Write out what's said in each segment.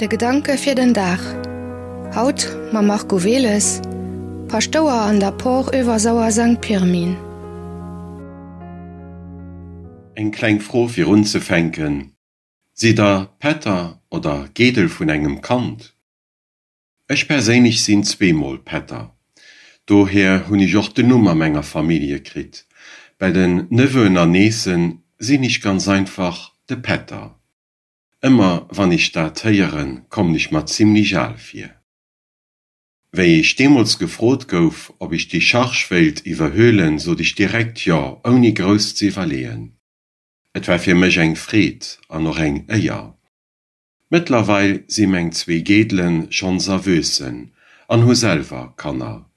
Der Gedanke für den Dach. Haut man macht Gouveles. Pa Stauer an der Por über Sauer St. Pirmin. Ein klein froh für uns zu fenken. Si da Petter oder Gedel von einem Kant. Ich persönlich sind zweimal Petter. Daher hunn ich auch die Nummer meiner Familie krit. Bei den Nëwen an Neesen sinn ich ganz einfach de Petter. Immer wann ich da heieren, komm ich mal ziemlich all fir. Wéi ich demals gefrot gouf, ob ich die Schachschwelt überhöhlen, so dich direkt ja ohne groß zu verleen. Et war für mich ein Fried, an noch ein Äier. Mittlerweile si mengg zwei Gädlen schon servösen, an hu kann er.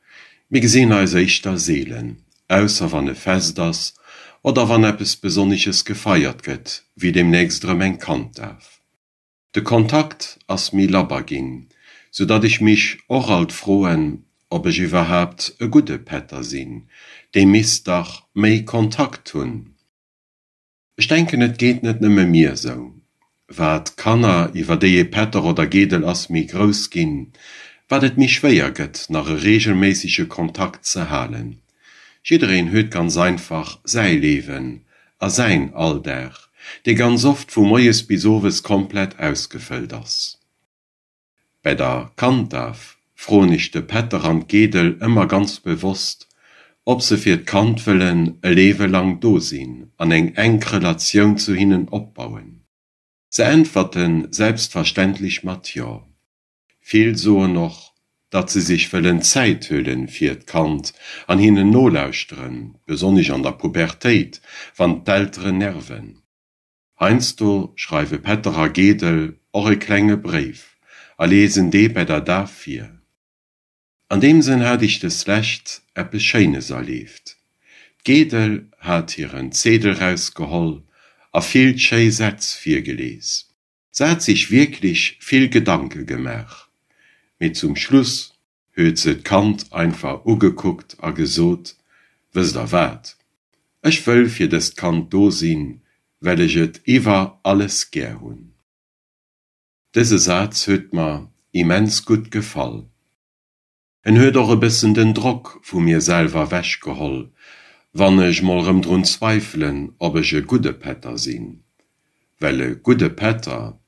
Mi gesinn also ich da Seelen, ausser wann e fest das, oder wann er es besonnisches gefeiert wird wie demnächst remmen kant darf de kontakt as mi laber ging so dat ich mich och alt frohen ob ich überhaupt e gute petter sinn dem misdach mei kontakt hun ich denke net geht net nimme mir so wat kannner iwwer dee petter oder gedel ass mi grous gin watt mich schwéiergett nach e regelmäßigsche kontakt ze halen Jiin huet ganz einfach sei leben, a sein allder, de ganz oft vu moes Bisoves komplett ausgefüllt ass. Bei der Kantaf fronichte Petter an Gedel immer ganz bewusst, ob se fir Kantwellen e lewe lang dosinn an eng eng Relationun zu hinnen opbauen. Se entferten selbstverständlich Matthieu. Viel so noch dat sie sich wëllen Zäithhöhlen fir d' Kant an hinnen nolauusren, besonnig an der Pubertéit van d'ältere Nerven. Heinsto schreife Petterer Gedel och e klenge Brief, a lesen de bei der dafir. An dem sinn hat ich des Lächt er bescheines erleft. Gedel hat hireieren Zedel rausgeholl, a viel Chei Sätz fir gelees. hat sich wirklich viel Gedanke gemach mit zum Schluss huet se Kant einfach ugeguckt a gesot, wes da wert. Ech wëll fir des Kant do sinn, well ich et iwwer alles ger hun. Dese Satz huet ma immens gut gefall. En huet och e bisssen den Druck vu mir selver wäch geholl, wann ech morem drun zweifeln, ob ich e gute Petter sinn. Welle gute Petter,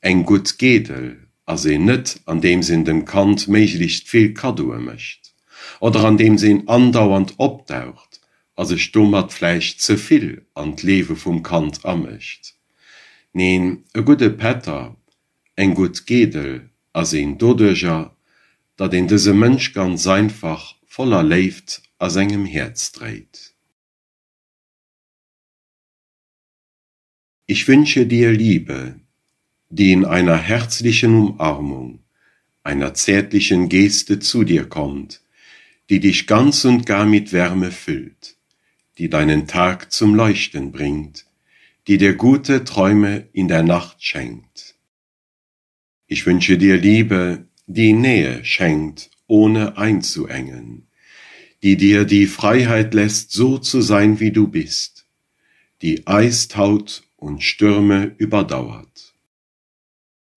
eng gut Gedel as se net an dem sinn dem Kant méiglicht veel kadue mëcht, oder an dem sinn andauernd optaucht, as se stommert fleich zevill an d' Lewe vum Kant ammecht. Neen e gute Petter, eng gut Gedel as en dodeger, dat en dëse Mënsch ganz einfach voller left as engem Herz dreht. Ich wünsche dir Liebe, die in einer herzlichen Umarmung, einer zärtlichen Geste zu dir kommt, die dich ganz und gar mit Wärme füllt, die deinen Tag zum Leuchten bringt, die dir gute Träume in der Nacht schenkt. Ich wünsche dir Liebe, die Nähe schenkt, ohne einzuengen, die dir die Freiheit lässt, so zu sein, wie du bist, die Eistaut und Stürme überdauert.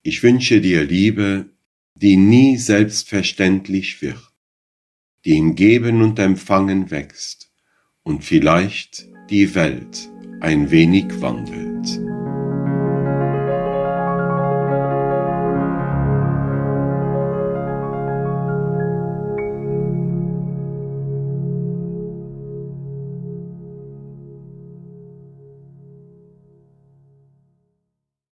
Ich wünsche dir Liebe, die nie selbstverständlich wird, die im Geben und Empfangen wächst und vielleicht die Welt ein wenig wandelt.